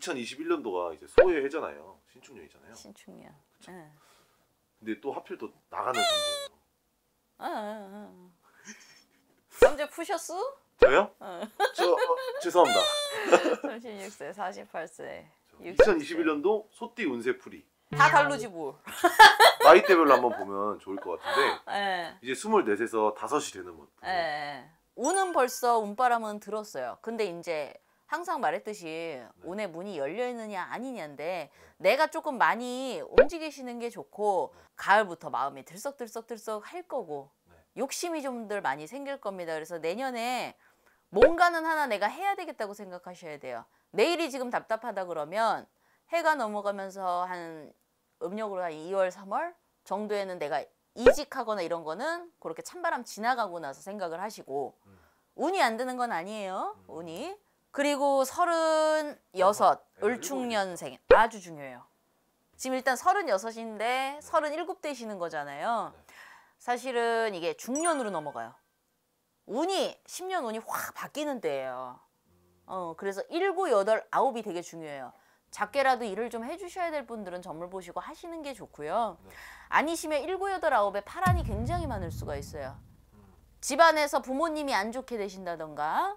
2021년도가 이제 소의 해잖아요. 신축년이잖아요. 신축년. 그쵸? 응. 근데 또 하필 또 나가는 성재예요. 응, 응, 성 푸셨어? 저요? 저 죄송합니다. 36세, 48세. 2021년도 소띠 운세풀이. 다 다르지 뭐. 나이대별로 한번 보면 좋을 것 같은데 네. 이제 24에서 5이 되는 분. 네. 예, 오는 예. 벌써 운바람은 들었어요. 근데 이제 항상 말했듯이 오늘 네. 문이 열려 있느냐 아니냐인데 내가 조금 많이 움직이시는 게 좋고 가을부터 마음이 들썩들썩들썩 할 거고 네. 욕심이 좀들 많이 생길 겁니다. 그래서 내년에 뭔가는 하나 내가 해야 되겠다고 생각하셔야 돼요. 내일이 지금 답답하다 그러면 해가 넘어가면서 한 음력으로 한 2월, 3월 정도에는 내가 이직하거나 이런 거는 그렇게 찬바람 지나가고 나서 생각을 하시고 음. 운이 안 드는 건 아니에요. 음. 운이. 그리고 서른여섯 네, 을충년생 아주 중요해요. 지금 일단 서른여섯인데 서른일곱 되시는 거잖아요. 네. 사실은 이게 중년으로 넘어가요. 운이 1 0년 운이 확 바뀌는 때예요. 어 그래서 일구 여덟 아홉이 되게 중요해요. 작게라도 일을 좀 해주셔야 될 분들은 점을 보시고 하시는 게 좋고요. 네. 아니시면 7, 8, 9에 파란이 굉장히 많을 수가 있어요. 음. 집안에서 부모님이 안 좋게 되신다던가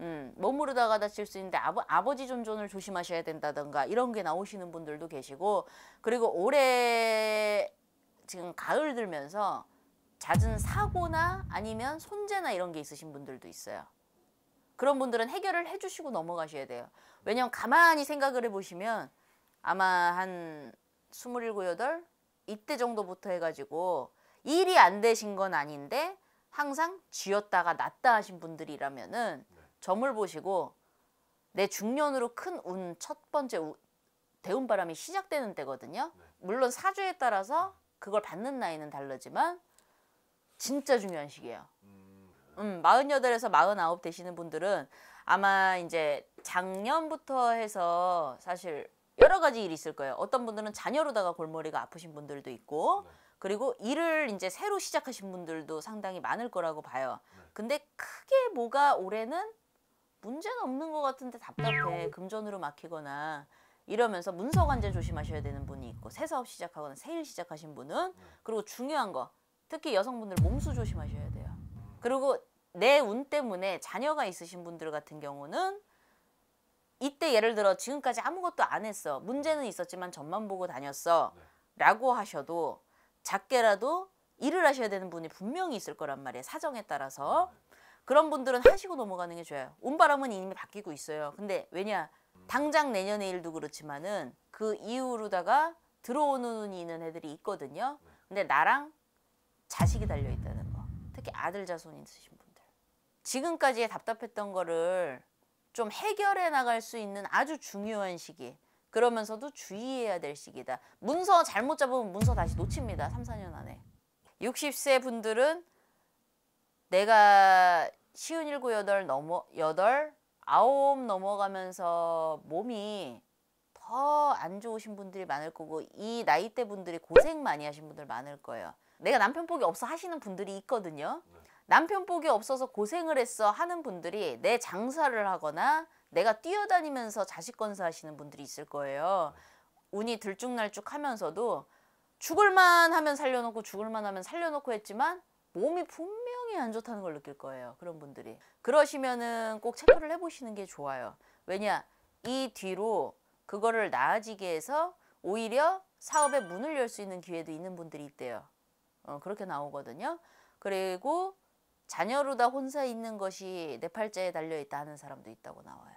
음, 몸으로다가 다칠 수 있는데 아버, 아버지 존존을 조심하셔야 된다던가 이런 게 나오시는 분들도 계시고 그리고 올해 지금 가을 들면서 잦은 사고나 아니면 손재나 이런 게 있으신 분들도 있어요. 그런 분들은 해결을 해주시고 넘어가셔야 돼요. 왜냐하면 가만히 생각을 해보시면 아마 한 27, 일곱 이때 정도부터 해가지고 일이 안 되신 건 아닌데 항상 쥐었다가 낫다 하신 분들이라면은 네. 점을 보시고 내 중년으로 큰 운 첫 번째 우, 대운 바람이 시작되는 때거든요. 네. 물론 사주에 따라서 그걸 받는 나이는 다르지만 진짜 중요한 시기예요. 음, 48에서 음, 49 되시는 분들은 아마 이제 작년부터 해서 사실 여러 가지 일이 있을 거예요. 어떤 분들은 자녀로다가 골머리가 아프신 분들도 있고 네. 그리고 일을 이제 새로 시작하신 분들도 상당히 많을 거라고 봐요. 네. 근데 크게 뭐가 올해는 문제는 없는 것 같은데 답답해 금전으로 막히거나 이러면서 문서관제 조심하셔야 되는 분이 있고 새 사업 시작하거나 새 일 시작하신 분은 네. 그리고 중요한 거 특히 여성분들 몸수 조심하셔야 돼요 음. 그리고 내 운 때문에 자녀가 있으신 분들 같은 경우는 이때 예를 들어 지금까지 아무것도 안 했어 문제는 있었지만 전만 보고 다녔어 네. 라고 하셔도 작게라도 일을 하셔야 되는 분이 분명히 있을 거란 말이에요 사정에 따라서 네. 그런 분들은 하시고 넘어가는 게 좋아요. 온바람은 이미 바뀌고 있어요. 근데 왜냐 당장 내년의 일도 그렇지만은 그 이후로다가 들어오는 운이 있는 애들이 있거든요. 근데 나랑 자식이 달려 있다는 거. 특히 아들 자손 있으신 분들. 지금까지의 답답했던 거를 좀 해결해 나갈 수 있는 아주 중요한 시기. 그러면서도 주의해야 될 시기다. 문서 잘못 잡으면 문서 다시 놓칩니다. 3, 4년 안에. 60세 분들은 내가 쉬운 일곱 여덟 넘어 여덟 아홉 넘어가면서 몸이 더 안 좋으신 분들이 많을 거고 이 나이대 분들이 고생 많이 하신 분들 많을 거예요. 내가 남편 복이 없어 하시는 분들이 있거든요. 네. 남편 복이 없어서 고생을 했어 하는 분들이 내 장사를 하거나 내가 뛰어다니면서 자식 건사하시는 분들이 있을 거예요. 운이 들쭉날쭉 하면서도 죽을만 하면 살려놓고 죽을만 하면 살려놓고 했지만 몸이 분명히 안 좋다는 걸 느낄 거예요. 그런 분들이. 그러시면은 꼭 체크를 해보시는 게 좋아요. 왜냐? 이 뒤로 그거를 나아지게 해서 오히려 사업의 문을 열 수 있는 기회도 있는 분들이 있대요. 어, 그렇게 나오거든요. 그리고 자녀로다 혼사 있는 것이 네 팔자에 달려있다 하는 사람도 있다고 나와요.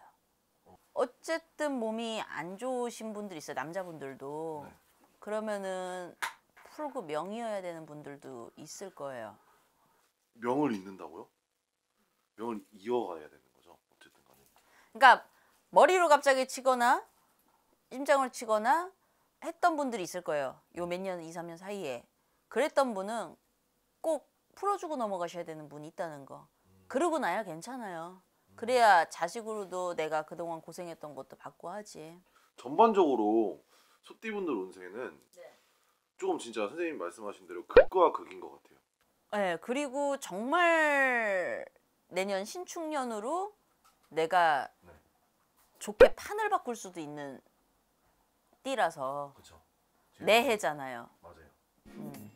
어쨌든 몸이 안 좋으신 분들 있어요. 남자분들도. 네. 그러면은 풀고 명이어야 되는 분들도 있을 거예요. 명을 잇는다고요? 명을 이어가야 되는 거죠. 어쨌든 간에. 그러니까 머리로 갑자기 치거나 심장을 치거나 했던 분들이 있을 거예요. 요 몇 년, 2, 3년 사이에. 그랬던 분은 꼭 풀어주고 넘어가셔야 되는 분이 있다는 거. 음. 그러고 나야 괜찮아요. 음. 그래야 자식으로도 내가 그동안 고생했던 것도 받고 하지. 전반적으로 소띠분들 운세는 네. 조금 진짜 선생님 말씀하신 대로 극과 극인 것 같아요. 네, 그리고 정말 내년 신축년으로 내가 네. 좋게 판을 바꿀 수도 있는 띠라서 그쵸. 지내 해잖아요. 맞아요. 음.